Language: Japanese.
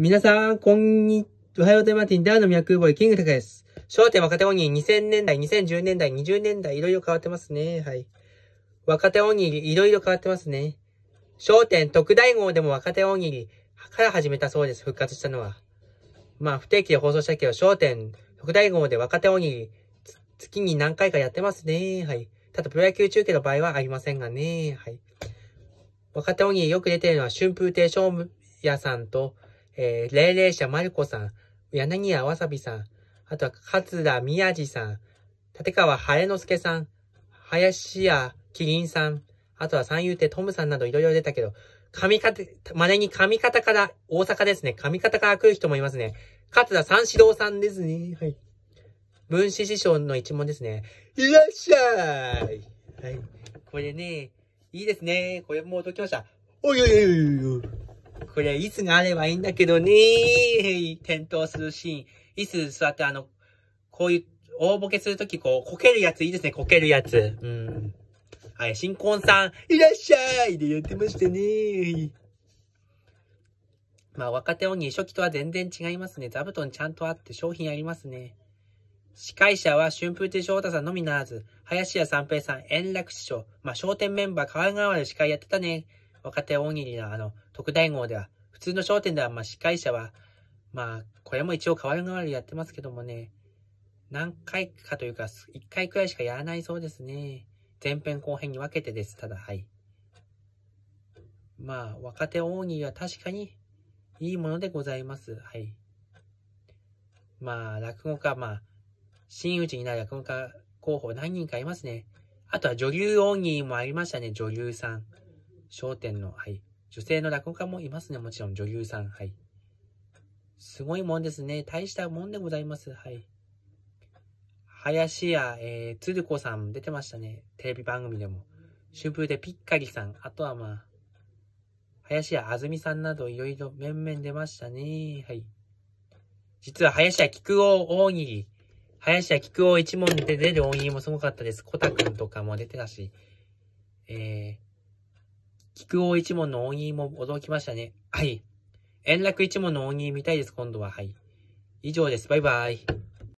皆さん、こんに、おはようございます。ティンダーの脈ボーイ、キングタカです。焦点若手おにぎり2000年代、2010年代、20年代、いろいろ変わってますね。はい。若手おにぎり、いろいろ変わってますね。焦点特大号でも若手おにぎりから始めたそうです。復活したのは。まあ、不定期で放送したけど、焦点特大号で若手おにぎり、月に何回かやってますね。はい。ただ、プロ野球中継の場合はありませんがね。はい。若手おにぎりよく出てるのは、春風亭昇也さんと、えー、霊霊者まるこさん、柳家わさびさん、あとは桂宮治さん、立川晴之助さん、林家麒麟さん、あとは三遊亭トムさんなどいろいろ出たけど、上方、真似に髪方から、大阪ですね。髪方から来る人もいますね。桂三四郎さんですね。はい。分子師匠の一問ですね。いらっしゃいはい。これね、いいですね。これもう度胸者。おいおいおいおいおい。これ、椅子があればいいんだけどね転倒するシーン。椅子座ってあの、こういう、大ボケするとき、こう、こけるやついいですね、こけるやつ。うん。はい、新婚さん、いらっしゃいで言ってましたねまあ、若手鬼初期とは全然違いますね。座布団ちゃんとあって商品ありますね。司会者は春風亭翔太さんのみならず、林家三平さん、円楽師匠、まあ、商店メンバー、川川で司会やってたね。若手大喜利のあの、特大号では、普通の商店では、まあ、司会者は、まあ、これも一応代わり代わりやってますけどもね、何回かというか、一回くらいしかやらないそうですね。前編後編に分けてです、ただ、はい。まあ、若手大喜利は確かにいいものでございます。はい。まあ、落語家、まあ、真打ちになる落語家候補何人かいますね。あとは女流大喜利もありましたね、女流さん。商店の、はい。女性の落語家もいますね。もちろん女優さん、はい。すごいもんですね。大したもんでございます。はい。林家、えー、鶴子さん出てましたね。テレビ番組でも。春風でピッカリさん。あとはまあ、林家あずみさんなどいろいろ面々出ましたね。はい。実は林家菊王大喜利。林家菊王一門で出る大喜利もすごかったです。コタくんとかも出てたし。えー、菊王一門の音韻も驚きましたね。はい。円楽一門の音韻見たいです、今度は。はい。以上です。バイバイ。